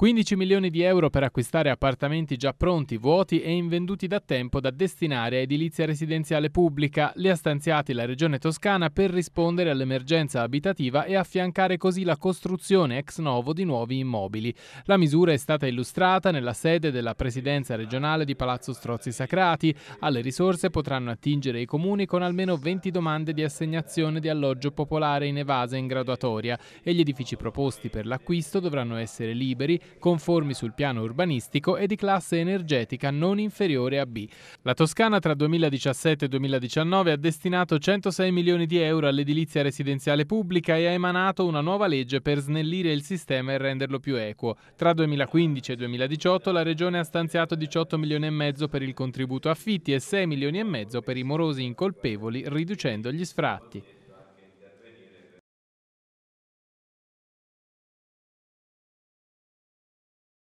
15 milioni di euro per acquistare appartamenti già pronti, vuoti e invenduti da tempo da destinare a edilizia residenziale pubblica, li ha stanziati la Regione Toscana per rispondere all'emergenza abitativa e affiancare così la costruzione ex novo di nuovi immobili. La misura è stata illustrata nella sede della Presidenza regionale di Palazzo Strozzi Sacrati. Alle risorse potranno attingere i comuni con almeno 20 domande di assegnazione di alloggio popolare in evase in graduatoria e gli edifici proposti per l'acquisto dovranno essere liberi conformi sul piano urbanistico e di classe energetica non inferiore a B. La Toscana tra 2017 e 2019 ha destinato 106 milioni di euro all'edilizia residenziale pubblica e ha emanato una nuova legge per snellire il sistema e renderlo più equo. Tra 2015 e 2018 la Regione ha stanziato 18 milioni e mezzo per il contributo affitti e 6 milioni e mezzo per i morosi incolpevoli riducendo gli sfratti.